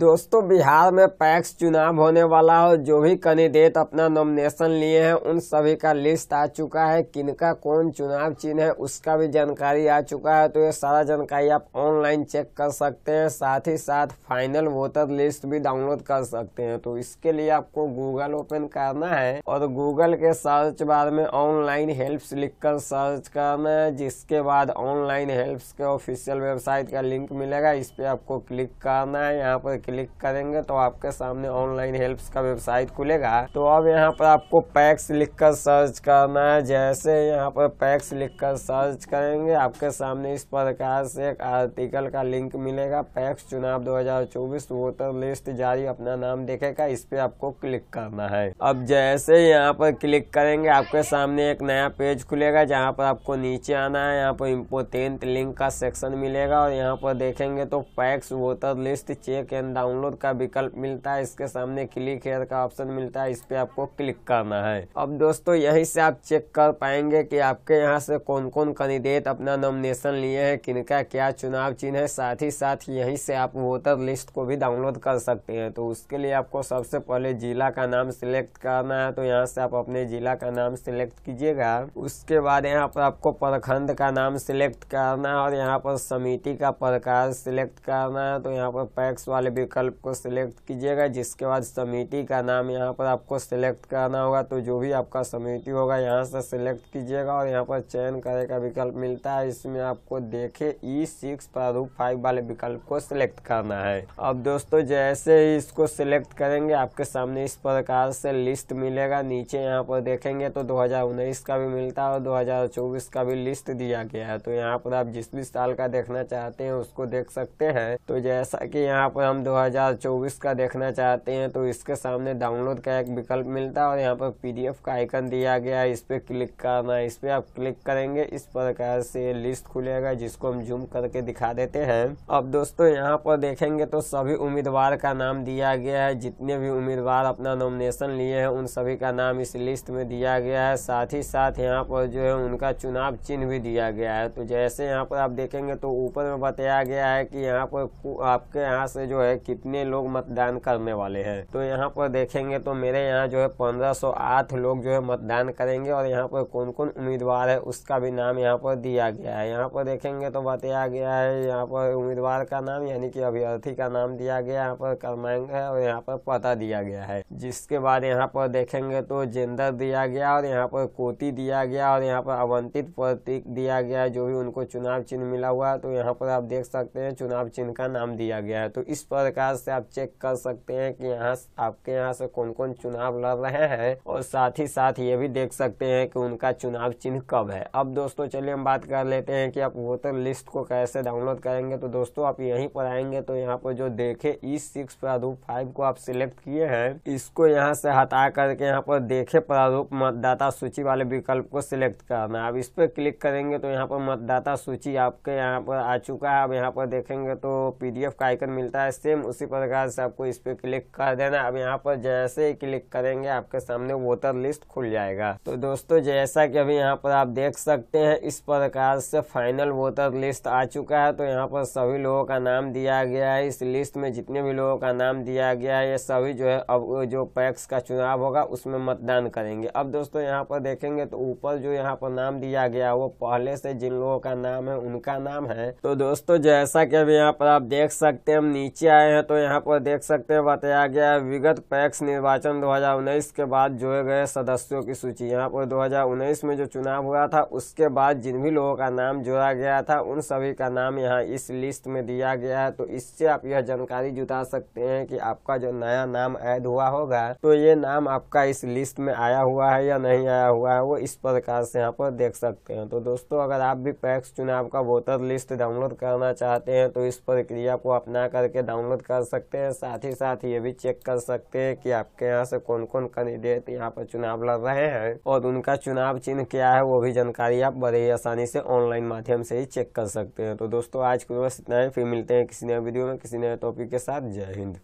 दोस्तों बिहार में पैक्स चुनाव होने वाला हो जो भी कैंडिडेट अपना नॉमिनेशन लिए हैं उन सभी का लिस्ट आ चुका है किनका कौन चुनाव चिन्ह है उसका भी जानकारी आ चुका है तो ये सारा जानकारी आप ऑनलाइन चेक कर सकते हैं साथ ही साथ फाइनल वोटर लिस्ट भी डाउनलोड कर सकते हैं तो इसके लिए आपको गूगल ओपन करना है और गूगल के सर्च बार में ऑनलाइन हेल्प लिख कर सर्च करना है जिसके बाद ऑनलाइन हेल्प के ऑफिशियल वेबसाइट का लिंक मिलेगा इस पर आपको क्लिक करना है यहाँ पर क्लिक करेंगे तो आपके सामने ऑनलाइन हेल्प का वेबसाइट खुलेगा तो अब यहाँ पर आपको पैक्स लिखकर सर्च करना है जैसे यहाँ पर पैक्स लिखकर सर्च करेंगे आपके सामने इस प्रकार से एक आर्टिकल का लिंक मिलेगा पैक्स चुनाव 2024 वोटर लिस्ट जारी अपना नाम देखेगा इस पे आपको क्लिक करना है अब जैसे यहाँ पर क्लिक करेंगे आपके सामने एक नया पेज खुलेगा जहाँ पर आपको नीचे आना है यहाँ पर इम्पोर्टेंट लिंक का सेक्शन मिलेगा और यहाँ पर देखेंगे तो PACS voter list check and download का विकल्प मिलता है इसके सामने क्लिक हेयर का ऑप्शन मिलता है इस पे आपको क्लिक करना है अब दोस्तों यही से आप चेक कर पाएंगे कि आपके यहाँ से कौन कौन कैंडिडेट अपना नॉमिनेशन लिए हैं किनका क्या चुनाव चिन्ह है साथ ही साथ यहीं से आप वोटर लिस्ट को भी डाउनलोड कर सकते हैं तो उसके लिए आपको सबसे पहले जिला का नाम सिलेक्ट करना है तो यहाँ से आप अपने जिला का नाम सिलेक्ट कीजिएगा उसके बाद यहाँ पर आपको प्रखंड का नाम सिलेक्ट करना है और यहाँ पर समिति का प्रकार सिलेक्ट करना है तो यहाँ पर पैक्स वाले भी विकल्प को सिलेक्ट कीजिएगा जिसके बाद समिति का नाम यहाँ पर आपको सिलेक्ट करना होगा तो जो भी आपका समिति होगा यहाँ से सिलेक्ट कीजिएगा और यहाँ पर चयन करे का विकल्प मिलता है इसमें आपको देखे ई e सिक्स प्रारूप फाइव वाले विकल्प को सिलेक्ट करना है अब दोस्तों जैसे ही इसको सिलेक्ट करेंगे आपके सामने इस प्रकार से लिस्ट मिलेगा नीचे यहाँ पर देखेंगे तो दो का भी मिलता है और दो का भी लिस्ट दिया गया है तो यहाँ पर आप जिस भी साल का देखना चाहते हैं उसको देख सकते हैं तो जैसा कि यहाँ पर हम दो 2024 का देखना चाहते हैं तो इसके सामने डाउनलोड का एक विकल्प मिलता है और यहाँ पर पीडीएफ का आइकन दिया गया है इस पर क्लिक करना है इस पर आप क्लिक करेंगे इस प्रकार से लिस्ट खुलेगा जिसको हम जूम करके दिखा देते हैं अब दोस्तों यहाँ पर देखेंगे तो सभी उम्मीदवार का नाम दिया गया है जितने भी उम्मीदवार अपना नॉमिनेशन लिए हैं उन सभी का नाम इस लिस्ट में दिया गया है साथ ही साथ यहाँ पर जो है उनका चुनाव चिन्ह भी दिया गया है तो जैसे यहाँ पर आप देखेंगे तो ऊपर में बताया गया है कि यहाँ पर आपके यहाँ से जो है कितने लोग मतदान करने वाले हैं तो यहाँ पर देखेंगे तो मेरे यहाँ जो है पंद्रह लोग जो है मतदान करेंगे और यहाँ पर कौन कौन उम्मीदवार है उसका भी नाम यहाँ पर दिया गया है यहाँ पर देखेंगे तो बताया गया है यहाँ पर उम्मीदवार का नाम यानी कि अभ्यर्थी का नाम दिया गया यहाँ पर क्रमांक है और यहाँ पर पता दिया गया है जिसके बाद यहाँ पर देखेंगे तो जेंडर दिया गया और यहाँ पर कोती दिया गया और यहाँ पर आवंटित प्रतीक दिया गया है जो भी उनको चुनाव चिन्ह मिला हुआ है तो यहाँ पर आप देख सकते हैं चुनाव चिन्ह का नाम दिया गया है तो इस पर प्रकार से आप चेक कर सकते हैं कि यहाँ आपके यहाँ से कौन कौन चुनाव लड़ रहे हैं और साथ ही साथ ये भी देख सकते हैं कि उनका चुनाव चिन्ह कब है अब दोस्तों चलिए हम बात कर लेते हैं कि आप वोटर लिस्ट को कैसे डाउनलोड करेंगे तो दोस्तों आप यहीं पर आएंगे तो यहाँ पर जो देखे ई e सिक्स प्रारूप फाइव को आप सिलेक्ट किए हैं इसको यहाँ से हटा करके यहाँ पर देखे प्रारूप मतदाता सूची वाले विकल्प को सिलेक्ट करना अब इस पर क्लिक करेंगे तो यहाँ पर मतदाता सूची आपके यहाँ पर आ चुका है अब यहाँ पर देखेंगे तो पीडीएफ का आइकन मिलता है सेम सेम उसी प्रकार से आपको इस पर क्लिक कर देना अब यहाँ पर जैसे ही क्लिक करेंगे आपके सामने वोटर लिस्ट खुल जाएगा तो दोस्तों जैसा कि अभी यहाँ पर आप देख सकते हैं इस प्रकार से फाइनल वोटर लिस्ट आ चुका है तो यहाँ पर सभी लोगों का नाम दिया गया है इस लिस्ट में जितने भी लोगों का नाम दिया गया है ये सभी जो है अब जो पैक्स का चुनाव होगा उसमें मतदान करेंगे अब दोस्तों यहाँ पर देखेंगे तो ऊपर जो यहाँ पर नाम दिया गया वो पहले से जिन लोगों का नाम है उनका नाम है तो दोस्तों जैसा कि अभी यहाँ पर आप देख सकते हैं हम नीचे आए आए हैं तो यहाँ पर देख सकते हैं बताया गया है विगत पैक्स निर्वाचन 2019 के बाद जोड़े गए सदस्यों की सूची यहाँ पर 2019 में जो चुनाव हुआ था उसके बाद जिन भी लोगों का नाम जोड़ा गया था उन सभी का नाम यहाँ इस लिस्ट में दिया गया है तो इससे आप यह जानकारी जुटा सकते हैं कि आपका जो नया नाम ऐड हुआ होगा तो ये नाम आपका इस लिस्ट में आया हुआ है या नहीं आया हुआ है वो इस प्रकार से यहाँ पर देख सकते हैं तो दोस्तों अगर आप भी पैक्स चुनाव का वोटर लिस्ट डाउनलोड करना चाहते हैं तो इस प्रक्रिया को अपना करके डाउनलोड डाउनलोड कर सकते हैं साथ ही साथ ये भी चेक कर सकते हैं कि आपके यहाँ से कौन कौन कैंडिडेट यहाँ पर चुनाव लड़ रहे हैं और उनका चुनाव चिन्ह क्या है वो भी जानकारी आप बड़े ही आसानी से ऑनलाइन माध्यम से ही चेक कर सकते हैं तो दोस्तों आज के बस इतना ही फिर मिलते हैं किसी नए वीडियो में किसी नए टॉपिक के साथ जय हिंद